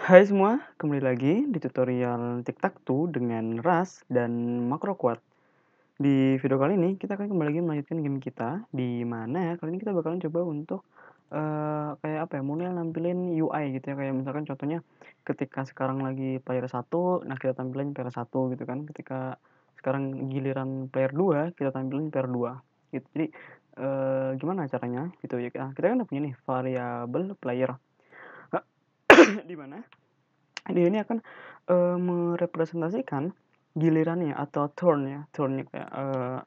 Hai semua, kembali lagi di tutorial TikTok tuh dengan ras dan makro kuat. Di video kali ini kita akan kembali lagi melanjutkan game kita di mana kali ini kita bakalan coba untuk uh, kayak apa ya, mulai nampilin UI gitu ya kayak misalkan contohnya ketika sekarang lagi player 1, nah kita tampilin player 1 gitu kan. Ketika sekarang giliran player 2, kita tampilin player 2. Gitu. Jadi uh, gimana caranya gitu ya. Nah, kita kan udah punya nih variabel player di mana dia ini akan uh, merepresentasikan gilirannya atau turn ya turn ya uh,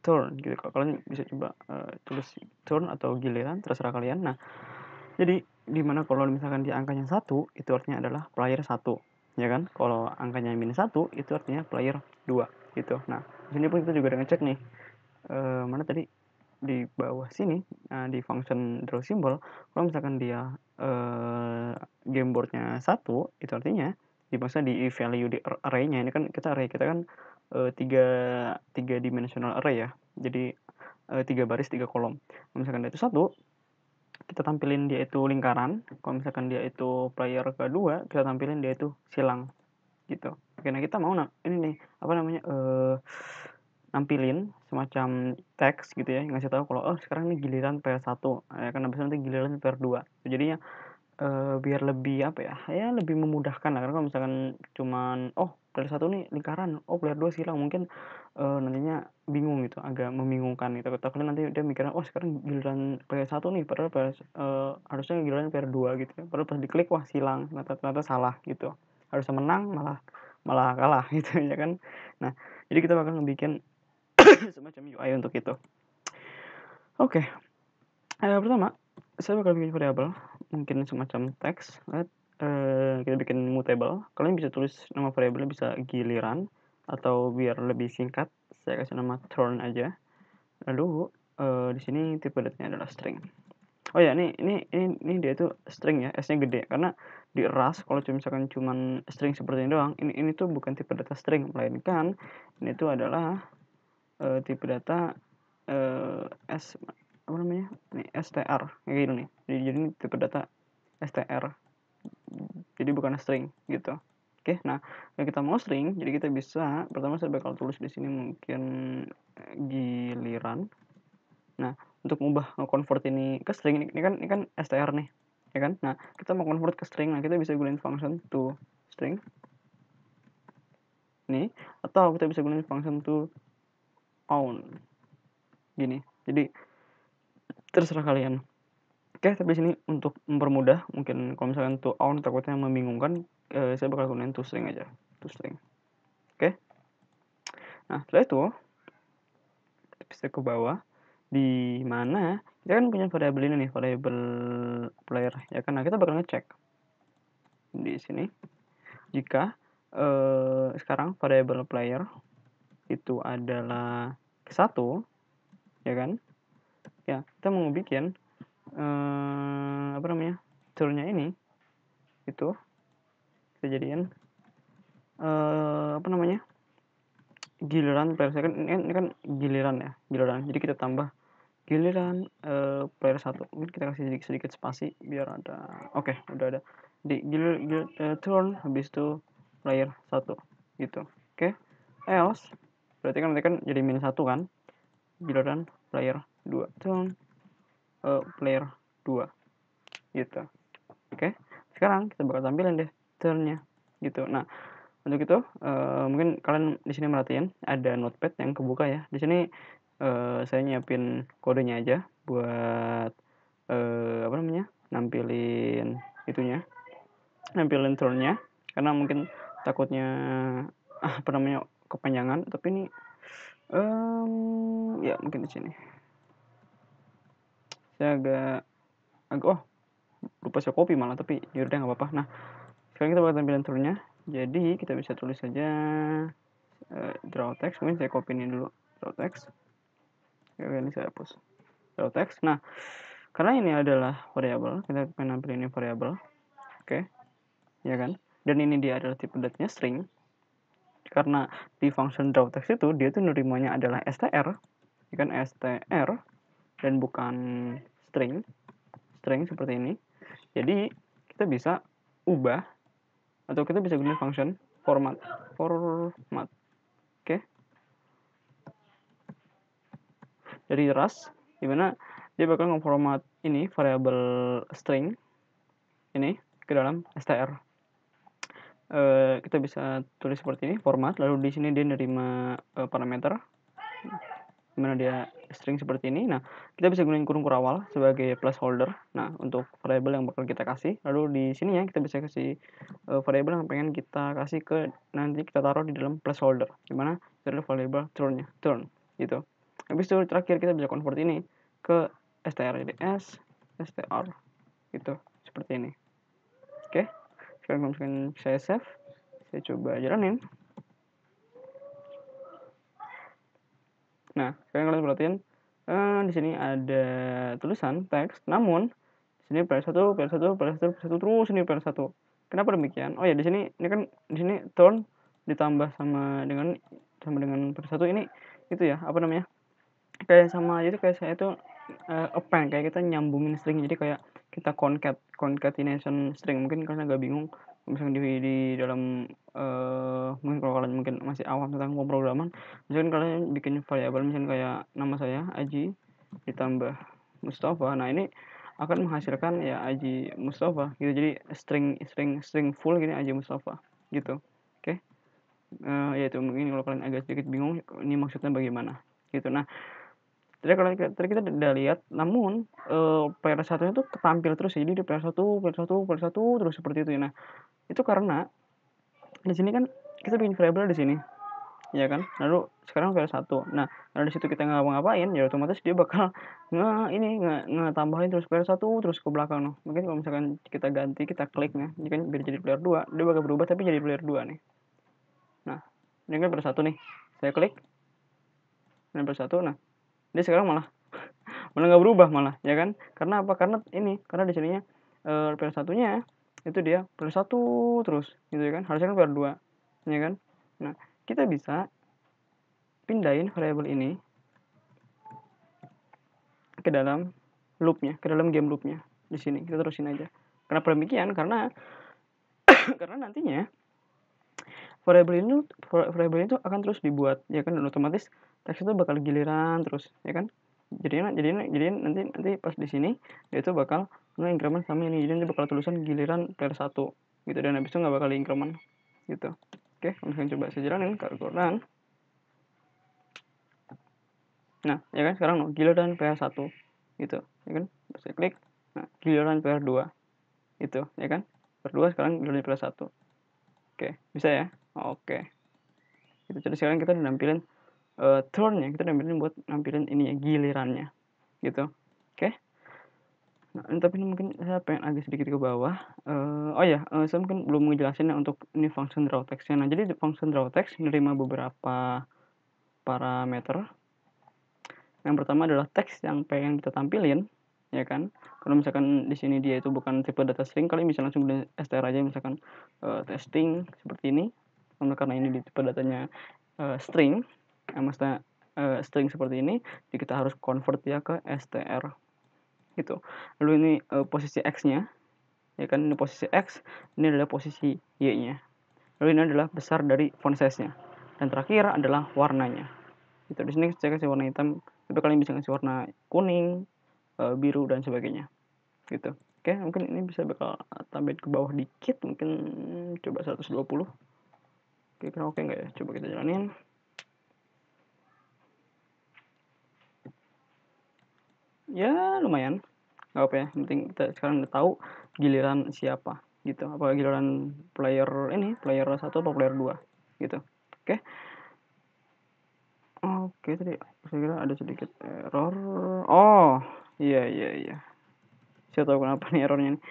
turn gitu kalian bisa coba uh, tulis turn atau giliran terserah kalian nah jadi di mana kalau misalkan di angkanya satu itu artinya adalah player satu ya kan kalau angkanya minus satu itu artinya player dua gitu nah di sini pun kita juga udah ngecek nih uh, mana tadi di bawah sini nah, di function draw symbol kalau misalkan dia uh, game boardnya satu itu artinya dimaksudnya di value di arraynya ini kan kita array kita kan uh, tiga tiga dimensional array ya jadi uh, tiga baris tiga kolom kalau misalkan dia itu satu kita tampilin dia itu lingkaran kalau misalkan dia itu player kedua kita tampilin dia itu silang gitu karena kita mau nah ini nih apa namanya eh nampilin semacam teks gitu ya ngasih tahu kalau oh sekarang ini giliran PR1 ya kan habis nanti giliran PR2 jadinya eh, biar lebih apa ya ya lebih memudahkan lah karena kalau misalkan cuman oh player satu nih lingkaran oh player dua silang mungkin eh, nantinya bingung gitu agak membingungkan gitu takutnya nanti dia mikirnya oh sekarang giliran player satu nih padahal player, eh, harusnya giliran player dua gitu ya. padahal pas diklik wah silang ternyata, ternyata salah gitu harusnya menang malah malah kalah gitu ya kan nah jadi kita bakal ngebikin semacam UI untuk itu. Oke. Okay. Uh, eh, pertama, saya bakal bikin variabel, mungkin semacam teks. Right? uh, kita bikin mutable. Kalian bisa tulis nama variabelnya bisa giliran atau biar lebih singkat, saya kasih nama turn aja. Lalu uh, di sini tipe datanya adalah string. Oh ya, ini ini ini, ini dia itu string ya, S-nya gede karena di ras kalau cuma misalkan cuman string seperti ini doang, ini ini tuh bukan tipe data string melainkan ini tuh adalah uh, tipe data uh, S apa namanya ini str kayak gini nih jadi, jadi ini tipe data str jadi bukan string gitu oke okay, nah kalau kita mau string jadi kita bisa pertama saya bakal tulis di sini mungkin giliran nah untuk mengubah convert ini ke string ini, ini kan ini kan str nih ya kan nah kita mau convert ke string nah kita bisa gunain function to string nih atau kita bisa gunain function to own gini jadi terserah kalian oke tapi sini untuk mempermudah mungkin kalau misalkan to own takutnya membingungkan eh, saya bakal gunain to string aja to string oke nah setelah itu kita bisa ke bawah di mana kita kan punya variabel ini nih variabel player ya kan nah kita bakal ngecek di sini jika eh, sekarang variabel player itu adalah satu ya kan ya kita mau bikin eh, apa namanya turnya ini itu kita jadikan eh, apa namanya giliran player second ini kan, ini kan giliran ya giliran jadi kita tambah giliran eh, player satu mungkin kita kasih sedikit, sedikit spasi biar ada oke okay, udah ada di gilir, gilir uh, eh, turn habis itu player satu gitu oke okay. else berarti kan nanti kan jadi minus satu kan giliran player dua tuh uh, player dua gitu oke okay. sekarang kita bakal tampilin deh turnnya gitu nah untuk itu uh, mungkin kalian di sini merhatiin ada notepad yang kebuka ya di sini uh, saya nyiapin kodenya aja buat uh, apa namanya nampilin itunya nampilin turnnya karena mungkin takutnya apa namanya kepanjangan tapi ini um, ya mungkin di sini saya agak agak oh lupa saya copy malah tapi yaudah nggak apa-apa nah sekarang kita buat tampilan turunnya jadi kita bisa tulis saja uh, draw text mungkin saya copy ini dulu draw text ya, oke ini saya hapus draw text nah karena ini adalah variable kita akan ini variable oke okay. ya kan dan ini dia adalah tipe datanya string karena di function draw text itu dia tuh nerimanya adalah str ya kan str dan bukan string string seperti ini jadi kita bisa ubah atau kita bisa gunakan function format format oke okay. dari ras dimana dia bakal ngeformat ini variable string ini ke dalam str Eh, kita bisa tulis seperti ini format lalu di sini dia nerima uh, parameter mana dia string seperti ini. Nah, kita bisa gunain kurung kurawal sebagai placeholder. Nah, untuk variable yang bakal kita kasih. Lalu di sini ya kita bisa kasih uh, eh, variable yang pengen kita kasih ke nanti kita taruh di dalam placeholder. gimana kita variable turn turnnya, turn gitu. Habis itu terakhir kita bisa convert ini ke s str gitu seperti ini. Oke. Okay? kalau misalkan saya save saya coba jalanin nah sekarang kalian perhatiin eh, di sini ada tulisan teks namun di sini per satu, per satu, per satu, per satu terus ini per satu. kenapa demikian oh ya di sini ini kan di sini turn ditambah sama dengan sama dengan per satu ini itu ya apa namanya kayak sama jadi kayak saya itu uh, open eh, kayak kita nyambungin string jadi kayak kita concat concatenation string mungkin karena agak bingung misalnya di, di dalam uh, mungkin kalau kalian mungkin masih awam tentang pemrograman misalkan kalian bikin variabel misalnya kayak nama saya Aji ditambah Mustafa nah ini akan menghasilkan ya Aji Mustafa gitu jadi string string string full gini Aji Mustafa gitu oke okay? uh, eh, ya itu mungkin kalau kalian agak sedikit bingung ini maksudnya bagaimana gitu nah Tadi kalau tadi kita udah lihat, namun eh, player satu itu tampil terus ya. Jadi di player satu, player satu, player satu terus seperti itu ya. Nah, itu karena di sini kan kita bikin variable di sini. Ya kan? Lalu sekarang player satu. Nah, lalu di situ kita nggak ngapain, ya otomatis dia bakal nge ini nge, nge tambahin terus player satu terus ke belakang loh. Nah, mungkin kalau misalkan kita ganti, kita klik nih, ya kan biar jadi player dua, dia bakal berubah tapi jadi player dua nih. Nah, ini kan player satu nih. Saya klik. Ini nah, player satu. Nah, dia sekarang malah malah nggak berubah malah ya kan karena apa karena ini karena di sininya e, eh, PR satunya itu dia PR satu terus gitu ya kan harusnya kan PR dua ya kan nah kita bisa pindahin variable ini ke dalam loopnya ke dalam game loopnya di sini kita terusin aja karena demikian karena karena nantinya variable ini variabel itu akan terus dibuat ya kan dan otomatis teks itu bakal giliran terus ya kan jadi jadi jadi nanti nanti pas di sini dia itu bakal nah increment sama ini jadi nanti bakal tulisan giliran per satu gitu dan habis itu nggak bakal increment gitu oke langsung coba saya jalanin kalkulan nah ya kan sekarang no, giliran PR satu gitu ya kan saya klik nah giliran PR dua itu ya kan per dua sekarang giliran PR satu oke bisa ya oke itu jadi sekarang kita udah nampilin uh, turnnya kita nampilin buat nampilin ini ya gilirannya gitu oke okay? nah, tapi ini mungkin saya pengen agak sedikit ke bawah uh, oh ya uh, saya mungkin belum menjelaskan ya untuk ini function draw text nah jadi function draw text menerima beberapa parameter yang pertama adalah teks yang pengen kita tampilin ya kan kalau misalkan di sini dia itu bukan tipe data string kali misalnya langsung di str aja misalkan uh, testing seperti ini karena karena ini di tipe datanya uh, string Eh, maksudnya uh, string seperti ini jadi kita harus convert ya ke str gitu lalu ini uh, posisi x nya ya kan ini posisi x ini adalah posisi y nya lalu ini adalah besar dari font size nya dan terakhir adalah warnanya gitu di sini saya kasih warna hitam tapi kalian bisa kasih warna kuning uh, biru dan sebagainya gitu oke mungkin ini bisa bakal tambahin ke bawah dikit mungkin coba 120 Oke, okay, oke enggak ya coba kita jalanin ya lumayan nggak apa ya yang penting kita sekarang udah tahu giliran siapa gitu apa giliran player ini player satu atau player dua gitu oke okay. oke okay, tadi saya kira ada sedikit error oh iya iya iya saya tahu kenapa nih errornya nih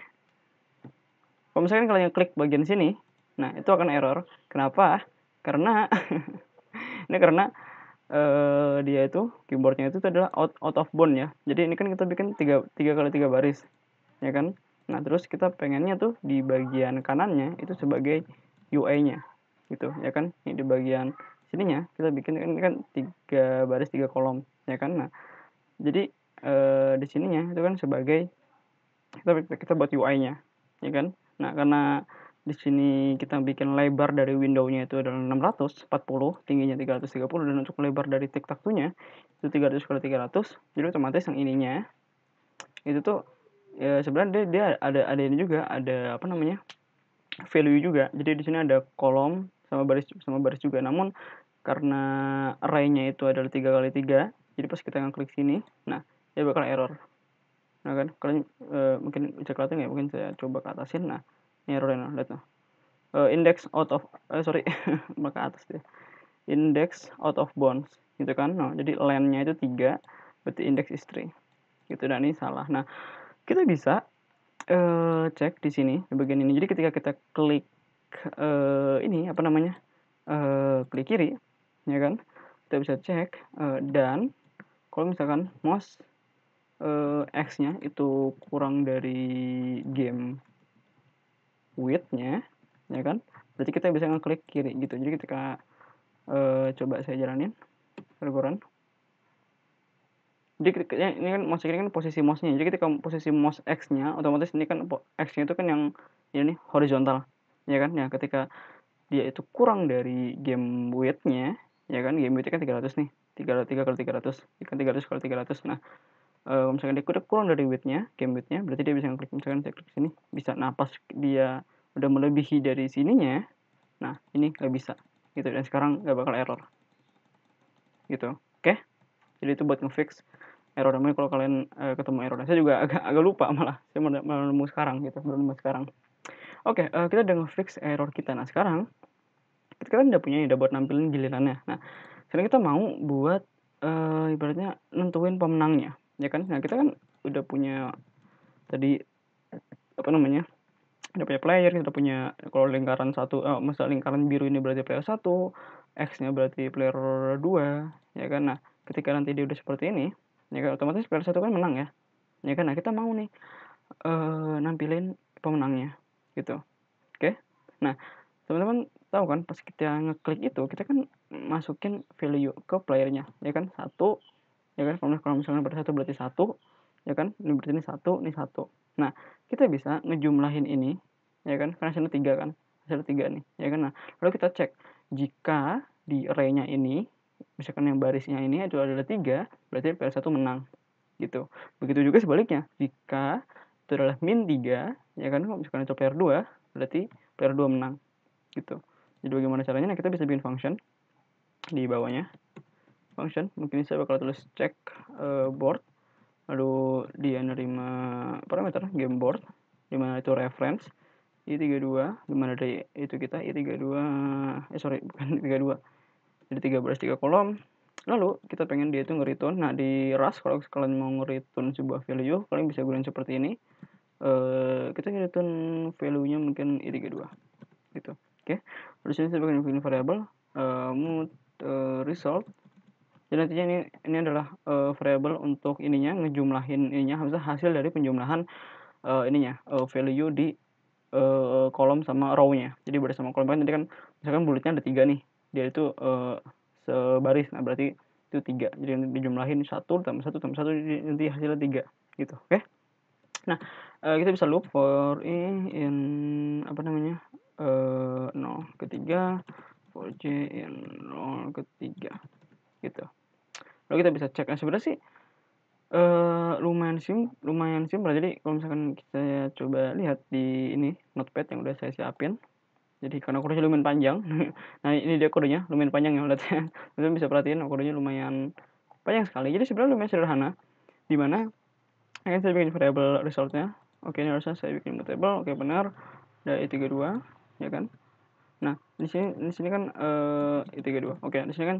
kalau misalkan kalian klik bagian sini nah itu akan error kenapa karena ini karena uh, dia itu keyboardnya itu adalah out, out of bone ya jadi ini kan kita bikin tiga tiga kali tiga baris ya kan nah terus kita pengennya tuh di bagian kanannya itu sebagai UI nya gitu ya kan ini di bagian sininya kita bikin ini kan tiga baris tiga kolom ya kan nah jadi e, di sininya itu kan sebagai kita kita buat UI nya ya kan nah karena di sini kita bikin lebar dari window-nya itu adalah 640, tingginya 330 dan untuk lebar dari tiktok nya itu 300 kali 300. Jadi otomatis yang ininya itu tuh ya sebenarnya dia, dia ada ada ini juga, ada apa namanya? value juga. Jadi di sini ada kolom sama baris sama baris juga. Namun karena array-nya itu adalah 3 kali 3, jadi pas kita ngeklik sini, nah dia bakal error. Nah kan kalian e, mungkin bisa kelihatan ya, mungkin saya coba ke atasin. Nah, ini error ini lihat nah uh, index out of uh, sorry maka atas dia index out of bounds gitu kan nah jadi len itu tiga berarti index istri 3 gitu dan ini salah nah kita bisa uh, cek di sini di bagian ini jadi ketika kita klik uh, ini apa namanya uh, klik kiri ya kan kita bisa cek uh, dan kalau misalkan mouse uh, x-nya itu kurang dari game width ya kan? Berarti kita bisa ngeklik kiri gitu. Jadi ketika uh, coba saya jalanin pergoran. Jadi ketika, ini kan mouse ini kan posisi mouse-nya. Jadi ketika posisi mouse X-nya otomatis ini kan X-nya itu kan yang ya ini horizontal, ya kan? Ya ketika dia itu kurang dari game width-nya, ya kan? Game width-nya kan 300 nih. 300 3 kali 300, kan 300 kali 300. Nah, uh, misalkan dia udah kurang dari widthnya game widthnya berarti dia bisa klik misalkan saya klik sini bisa nah pas dia udah melebihi dari sininya nah ini nggak bisa gitu dan sekarang nggak bakal error gitu oke okay? jadi itu buat ngefix error namanya kalau kalian uh, ketemu error saya juga agak agak lupa malah saya baru nemu sekarang gitu baru nemu sekarang oke okay, uh, eh, kita udah ngefix error kita nah sekarang kita kan udah punya udah buat nampilin gilirannya nah sekarang kita mau buat uh, ibaratnya nentuin pemenangnya ya kan nah kita kan udah punya tadi apa namanya udah punya player kita punya kalau lingkaran satu oh, masa lingkaran biru ini berarti player satu x nya berarti player dua ya kan nah ketika nanti dia udah seperti ini ya kan otomatis player satu kan menang ya ya kan nah kita mau nih uh, nampilin pemenangnya gitu oke okay? nah teman-teman tahu kan pas kita ngeklik itu kita kan masukin value ke playernya ya kan satu ya kan kalau, misalnya misalkan satu berarti satu ya kan ini berarti ini satu ini satu nah kita bisa ngejumlahin ini ya kan karena hasilnya tiga kan hasilnya tiga nih ya kan nah lalu kita cek jika di array ini misalkan yang barisnya ini itu adalah tiga berarti PR satu menang gitu begitu juga sebaliknya jika itu adalah min tiga ya kan kalau misalkan itu PR dua berarti PR dua menang gitu jadi bagaimana caranya nah kita bisa bikin function di bawahnya function mungkin saya bakal tulis cek uh, board lalu dia nerima parameter game board dimana itu reference i32 dimana dari itu kita i32 eh sorry bukan i32 jadi 13 3 kolom lalu kita pengen dia itu nge-return nah di ras kalau kalian mau nge sebuah value kalian bisa gunain seperti ini eh kita nge-return value-nya mungkin i32 gitu oke okay. terus ini saya bikin variable uh, eh, mut uh, eh, result jadi nantinya ini ini adalah uh, eh, variabel untuk ininya ngejumlahin ininya hasil dari penjumlahan uh, ininya uh, value di uh, kolom sama rownya. jadi berdasarkan sama kolom nanti kan misalkan bulletnya ada tiga nih dia itu uh, sebaris nah berarti itu tiga jadi nanti dijumlahin satu tambah satu tambah satu nanti hasilnya tiga gitu oke okay? nah uh, kita bisa loop for i in apa namanya uh, no ketiga for j in nol ketiga gitu lalu kita bisa cek nah, sebenarnya sih Uh, lumayan sim lumayan simpel jadi kalau misalkan kita coba lihat di ini notepad yang udah saya siapin jadi karena kodenya lumayan panjang nah ini dia kodenya lumayan panjang ya lihat kalian bisa perhatiin kodenya lumayan panjang sekali jadi sebenarnya lumayan sederhana di mana akan saya bikin variable resultnya oke ini harusnya saya bikin variable oke benar ada e i dua ya kan nah di sini di sini kan uh, eh, e i32 oke di sini kan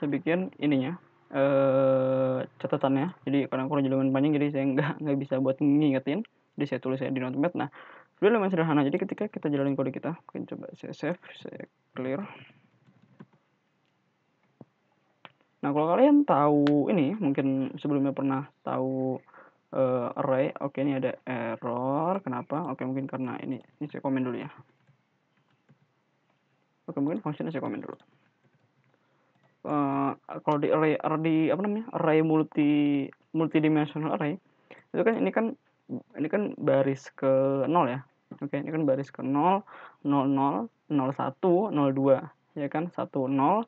saya bikin ininya eh, catatannya jadi karena aku jadi panjang jadi saya nggak nggak bisa buat ngingetin jadi saya tulis saya di notepad nah sudah lumayan sederhana jadi ketika kita jalanin kode kita mungkin coba saya save saya clear nah kalau kalian tahu ini mungkin sebelumnya pernah tahu uh, array oke ini ada error kenapa oke mungkin karena ini ini saya komen dulu ya oke mungkin fungsinya saya komen dulu uh, kalau di array, di apa namanya array multi multidimensional array itu kan ini kan ini kan baris ke nol ya oke ini kan baris ke nol nol nol nol satu nol dua ya kan satu nol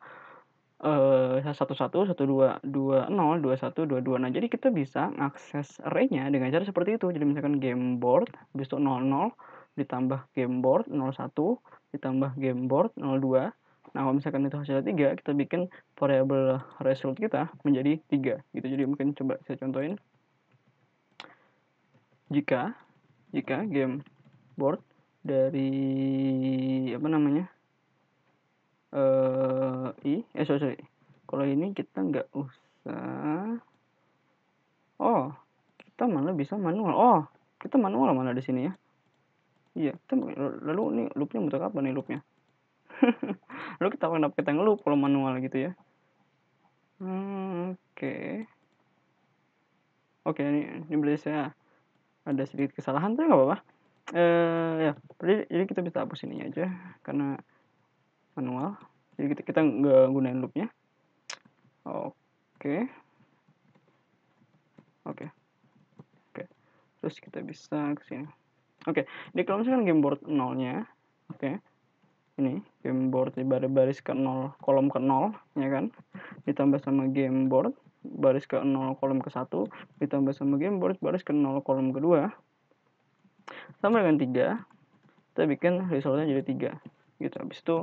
eh satu satu satu dua dua nol dua satu dua dua nah jadi kita bisa akses arraynya dengan cara seperti itu jadi misalkan game board besok nol nol ditambah game board nol satu ditambah game board nol dua Nah, kalau misalkan itu hasilnya tiga kita bikin variable result kita menjadi tiga Gitu. Jadi mungkin coba saya contohin. Jika jika game board dari apa namanya? eh i eh sorry, sorry. Kalau ini kita nggak usah Oh, kita malah bisa manual. Oh, kita manual mana di sini ya. Iya, kita, lalu ini loopnya untuk apa nih loopnya? lu kita kenapa kita ngeluh kalau manual gitu ya hmm, oke okay. oke okay, ini, ini berarti saya ada sedikit kesalahan tuh nggak apa-apa eh ya jadi, jadi kita bisa hapus ini aja karena manual jadi kita kita nggak gunain loopnya oke okay. oke okay. oke okay. terus kita bisa ke sini oke okay. di kalau misalkan game board nolnya oke okay ini game board baris ke 0 kolom ke 0 ya kan ditambah sama game board baris ke 0 kolom ke satu ditambah sama game board baris ke 0 kolom kedua 2 sama dengan tiga kita bikin resultnya jadi tiga gitu habis itu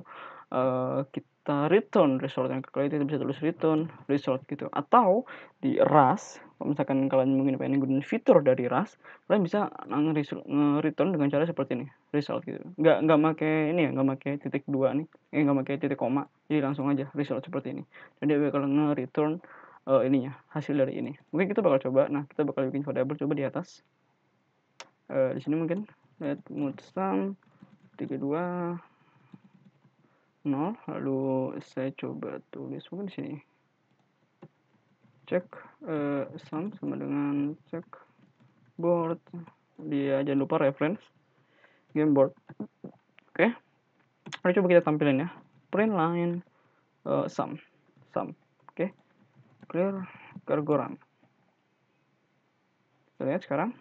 uh, kita return result yang ke kita bisa tulis return result gitu atau di ras kalau misalkan kalian mungkin pengen gunain fitur dari RAS kalian bisa nge-return dengan cara seperti ini result gitu nggak nggak pakai ini ya nggak pakai titik dua nih eh nggak pakai titik koma jadi langsung aja result seperti ini jadi dia bakal nge-return uh, ininya hasil dari ini mungkin kita bakal coba nah kita bakal bikin variable coba di atas uh, di sini mungkin lihat mode sum dua nol. lalu saya coba tulis mungkin di sini cek uh, eh, sum sama dengan cek board dia jangan lupa reference game board oke okay. mari coba kita tampilin ya print line uh, eh, sum sum oke okay. clear gargoran kita lihat sekarang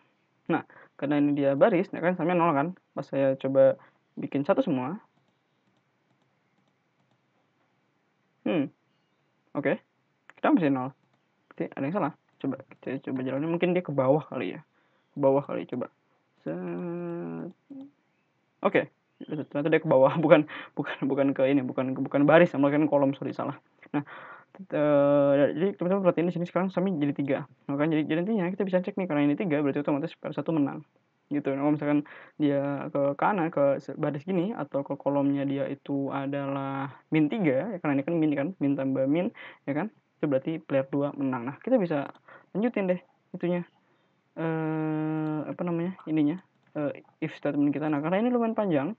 nah karena ini dia baris nah kan sampai nol kan pas saya coba bikin satu semua hmm oke okay. kita masih nol berarti ada yang salah coba kita coba jalannya mungkin dia ke bawah kali ya ke bawah kali coba oke okay. ternyata dia ke bawah bukan bukan bukan ke ini bukan bukan baris melainkan kolom sorry salah nah eh, jadi teman-teman perhatiin di sini sekarang Sami jadi tiga nah, kan jadi, jadi intinya kita bisa cek nih karena ini tiga berarti otomatis per satu menang gitu nah, kalau misalkan dia ke kanan ke baris gini atau ke kolomnya dia itu adalah min tiga ya karena ini kan min kan min tambah min ya kan itu berarti player 2 menang nah kita bisa lanjutin deh itunya eh apa namanya ininya eh, if statement kita nah karena ini lumayan panjang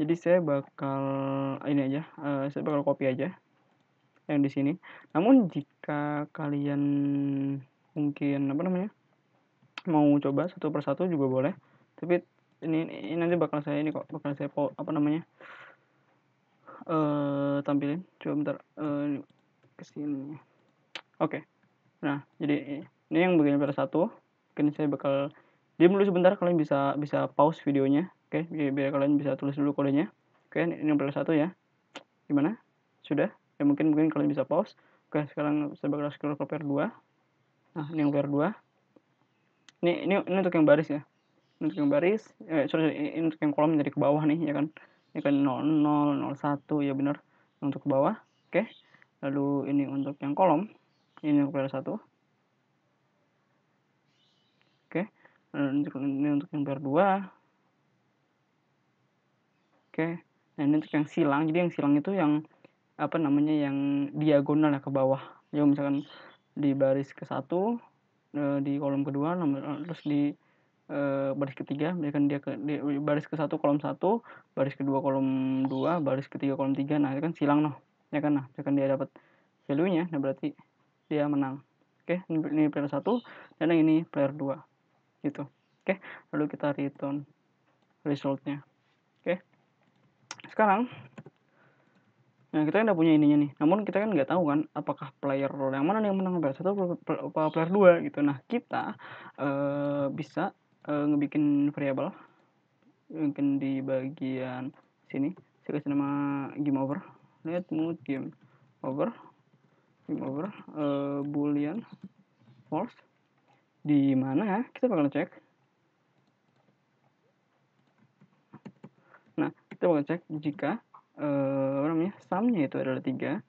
jadi saya bakal ini aja eh, saya bakal copy aja yang di sini namun jika kalian mungkin apa namanya mau coba satu persatu juga boleh tapi ini, ini nanti bakal saya ini kok bakal saya apa namanya eh uh, tampilin coba bentar uh, sini. Oke. Okay. Nah, jadi ini yang bagian pada satu. Mungkin saya bakal diam dulu sebentar kalian bisa bisa pause videonya. Oke, okay? biar kalian bisa tulis dulu kodenya. Oke, okay, ini yang pada satu ya. Gimana? Sudah? Ya mungkin mungkin kalian bisa pause. Oke, okay, sekarang saya bakal scroll ke pair 2. Nah, ini yang pair 2. Ini ini ini untuk yang baris ya. Ini untuk yang baris, eh, sorry, ini untuk yang kolom dari ke bawah nih ya kan. Ini kan nol satu, ya benar untuk ke bawah. Oke. Okay. Lalu ini untuk yang kolom ini yang pr 1 oke eh, untuk ini untuk yang pr 2 oke nah ini untuk yang silang jadi yang silang itu yang apa namanya yang diagonal ya ke bawah jadi misalkan di baris ke satu eh, di kolom kedua nomor, eh, terus di baris ketiga misalkan dia ke di, baris ke satu kolom satu baris kedua kolom dua baris ketiga kolom tiga nah itu kan silang noh ya kan nah misalkan dia dapat value nya nah berarti dia menang oke ini player satu, dan yang ini player dua, gitu oke lalu kita return resultnya oke sekarang Nah, kita kan udah punya ininya nih. Namun kita kan nggak tahu kan apakah player role yang mana nih yang menang player satu apa player dua gitu. Nah, kita uh, bisa uh, ngebikin variable mungkin di bagian sini. Saya kasih nama game over. Lihat mode game over string over uh, eh, boolean false di mana ya kita bakal cek nah kita bakal cek jika uh, apa namanya sumnya itu adalah tiga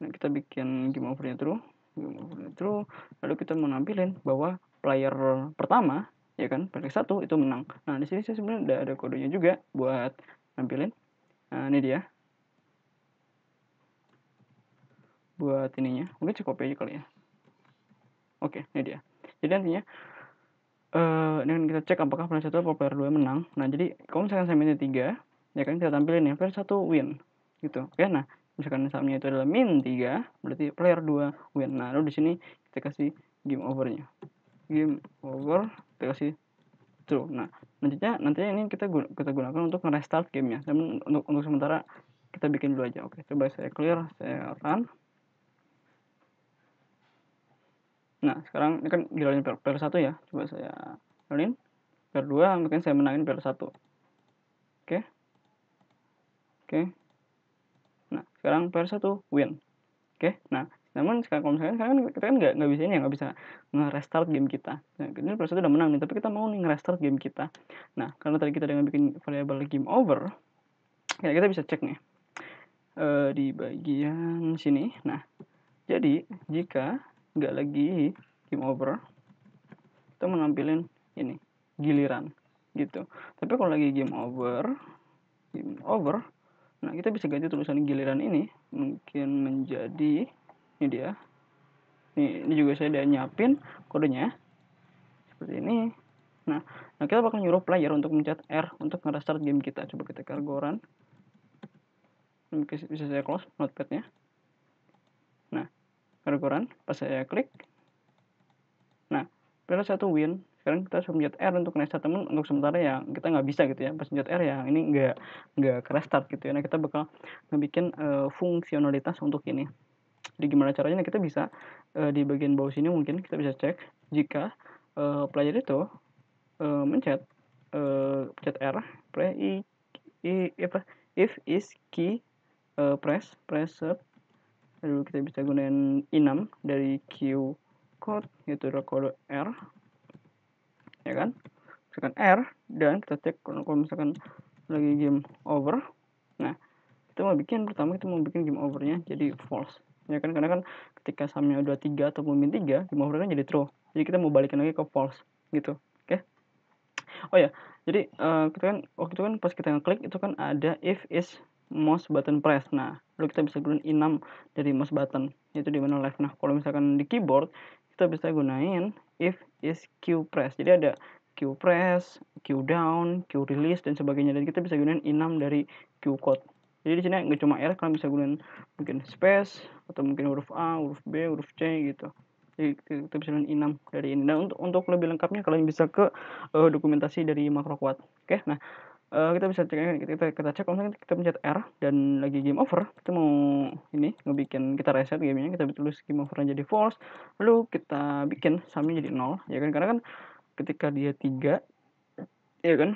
nah kita bikin game overnya true game overnya true lalu kita menampilkan bahwa player pertama ya kan player satu itu menang nah di sini saya sebenarnya udah ada kodenya juga buat nampilin nah ini dia buat ininya mungkin cukup aja kali ya oke ini dia jadi nantinya uh, eh, dengan kita cek apakah player satu atau player dua menang nah jadi kalau misalkan saya sahamnya tiga ya kan kita tampilin ya player satu win gitu oke nah misalkan sahamnya itu adalah min 3 berarti player 2 win nah lalu di sini kita kasih game overnya game over kita kasih true nah nantinya nantinya ini kita guna, kita gunakan untuk merestart gamenya untuk untuk sementara kita bikin dulu aja oke coba saya clear saya run Nah, sekarang ini kan per, per 1 ya. Coba saya lalin per 2, mungkin saya menangin per 1. Oke. Oke. Nah, sekarang per 1 win. Oke. Nah, namun sekarang kalau misalkan sekarang kan kita kan nggak bisa ini ya nggak bisa nge-restart game kita. Nah, ini per 1 udah menang nih, tapi kita mau nge-restart game kita. Nah, karena tadi kita udah bikin variable game over, ya kita bisa cek nih. Uh, di bagian sini. Nah, jadi jika nggak lagi game over itu menampilkan ini giliran gitu tapi kalau lagi game over game over nah kita bisa ganti tulisan giliran ini mungkin menjadi ini dia ini, ini juga saya udah nyiapin kodenya seperti ini nah nah kita bakal nyuruh player untuk mencet R untuk ngerestart game kita coba kita kargoran bisa saya close notepadnya nah kerukuran pas saya klik nah pilih satu win sekarang kita harus pencet R untuk restart teman untuk sementara ya kita nggak bisa gitu ya pas pencet R ya ini nggak nggak start gitu ya nah kita bakal ngebikin uh, fungsionalitas untuk ini jadi gimana caranya nah, kita bisa uh, di bagian bawah sini mungkin kita bisa cek jika uh, eh, pelajar itu uh, mencet uh, pencet R pre i, i apa if is key uh, press press up lalu kita bisa gunain enam dari Q code yaitu kode R ya kan misalkan R dan kita cek kalau misalkan lagi game over nah kita mau bikin pertama kita mau bikin game overnya jadi false ya kan karena kan ketika samnya udah tiga atau min tiga game over kan jadi true jadi kita mau balikin lagi ke false gitu oke okay? oh ya jadi uh, kita kan waktu itu kan pas kita ngeklik itu kan ada if is mouse button press nah lalu kita bisa gunain enum dari mouse button itu di menu live nah kalau misalkan di keyboard kita bisa gunain if is Q press jadi ada Q press Q down Q release dan sebagainya dan kita bisa gunain enum dari Q code jadi di sini nggak cuma R kalian bisa gunain mungkin space atau mungkin huruf A huruf B huruf C gitu jadi kita bisa gunain 6 dari ini dan untuk, untuk lebih lengkapnya kalian bisa ke uh, dokumentasi dari makro kuat oke okay? nah uh, kita bisa cek kita kita cek misalnya kita pencet R dan lagi game over kita mau ini ngebikin kita reset gamenya kita tulis game overnya jadi false lalu kita bikin sumnya jadi nol ya kan karena kan ketika dia tiga ya kan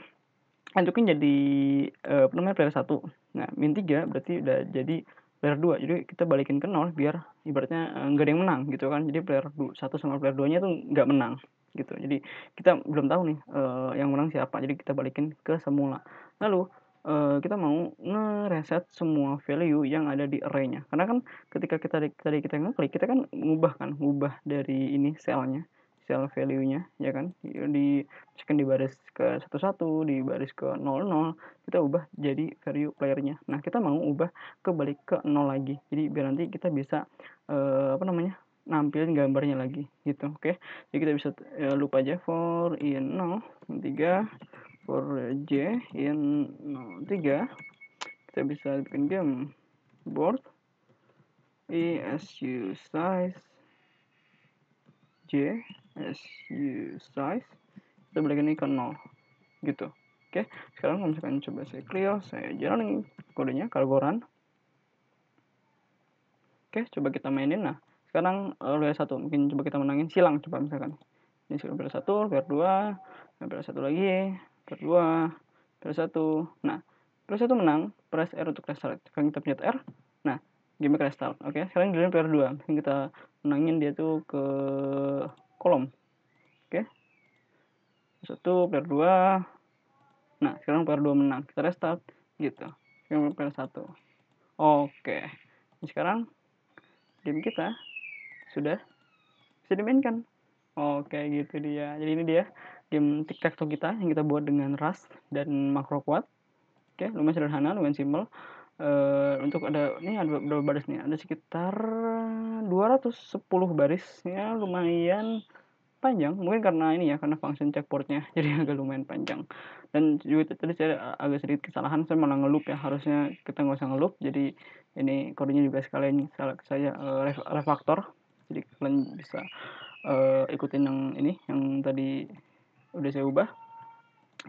anjukin jadi uh, apa namanya player satu nah min tiga berarti udah jadi player dua jadi kita balikin ke nol biar ibaratnya eh, nggak uh, ada yang menang gitu kan jadi player satu sama player 2 nya tuh nggak menang gitu jadi kita belum tahu nih uh, yang menang siapa jadi kita balikin ke semula lalu uh, kita mau ngereset semua value yang ada di arraynya karena kan ketika kita tadi kita ngeklik kita kan mengubah kan mengubah dari ini selnya sel value-nya ya kan di misalkan di baris ke satu satu di baris ke nol nol kita ubah jadi value player-nya nah kita mau ubah ke balik ke nol lagi jadi biar nanti kita bisa eh, apa namanya nampilin gambarnya lagi gitu oke okay? jadi kita bisa ya, lupa aja for in no tiga for j in no tiga kita bisa bikin game board e as you size j as you size kita balikin ini ke 0 gitu oke okay? sekarang kalau misalkan coba saya clear saya jalanin kodenya kalau oke okay, coba kita mainin nah sekarang eh, LBL satu mungkin coba kita menangin silang coba misalkan ini silang LBL satu, LBL dua, LBL satu lagi LBL dua, LBL satu, nah LBL satu menang press R untuk restart sekarang kita pencet R nah game restart oke sekarang di LBL dua, mungkin kita menangin dia tuh ke kolom oke satu player dua, nah sekarang player dua menang kita restart gitu yang player satu, oke okay. sekarang game kita sudah bisa dimainkan oh, oke gitu dia jadi ini dia game tic tac toe kita yang kita buat dengan rust dan makro kuat oke lumayan sederhana lumayan simple uh, untuk ada ini ada berapa baris nih ada sekitar 210 baris ya lumayan panjang mungkin karena ini ya karena function checkpointnya jadi agak lumayan panjang dan juga tadi saya agak sedikit kesalahan saya malah ngelup ya harusnya kita nggak usah ngelup jadi ini kodenya juga sekalian salah saya eh, refaktor jadi kalian bisa uh, ikutin yang ini yang tadi udah saya ubah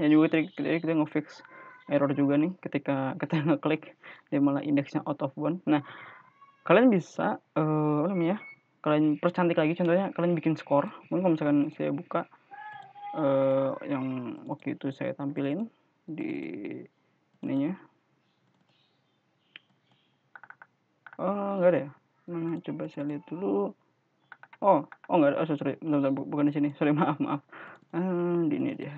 yang juga tadi kita ngefix error juga nih ketika kita ngeklik dia malah indeksnya out of bound nah kalian bisa uh, apa namanya ya, kalian percantik lagi contohnya kalian bikin skor mungkin kalau misalkan saya buka uh, yang waktu itu saya tampilin di ininya oh enggak ada ya nah, coba saya lihat dulu Oh, oh enggak Oh, sorry, bentar, bentar, bukan di sini. Sorry, maaf, maaf. Hmm, di ini dia.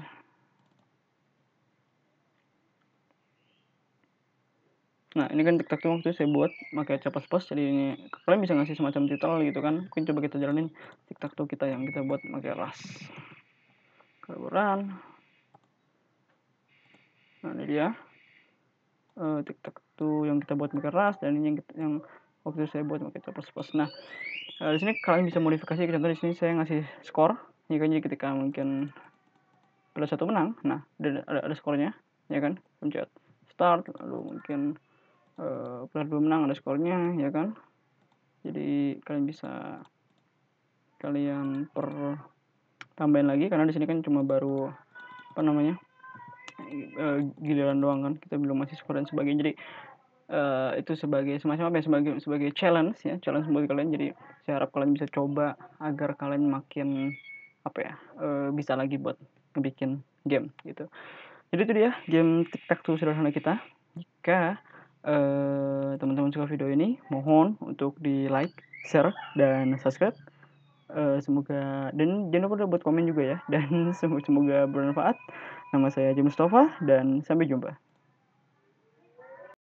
Nah, ini kan TikTok tuh waktu saya buat pakai capas pos jadi ini kalian bisa ngasih semacam title gitu kan. Mungkin coba kita jalanin TikTok tuh kita yang kita buat pakai ras. kaburan Nah, ini dia. Uh, TikTok tuh yang kita buat pakai ras dan ini yang kita, yang waktu saya buat pakai capas pos Nah, nah, di sini kalian bisa modifikasi contoh di sini saya ngasih skor ya kan jadi ketika mungkin ada satu menang nah ada ada, ada skornya ya kan pencet start lalu mungkin uh, dua menang ada skornya ya kan jadi kalian bisa kalian per tambahin lagi karena di sini kan cuma baru apa namanya uh, giliran doang kan kita belum masih skor dan sebagainya jadi uh, itu sebagai semacam apa ya sebagai sebagai challenge ya challenge buat kalian jadi saya harap kalian bisa coba agar kalian makin apa ya e, bisa lagi buat bikin game gitu jadi itu dia game tic tac toe sederhana kita jika eh, teman-teman suka video ini mohon untuk di like share dan subscribe e, semoga dan jangan lupa buat komen juga ya dan semoga bermanfaat nama saya Jim Mustafa dan sampai jumpa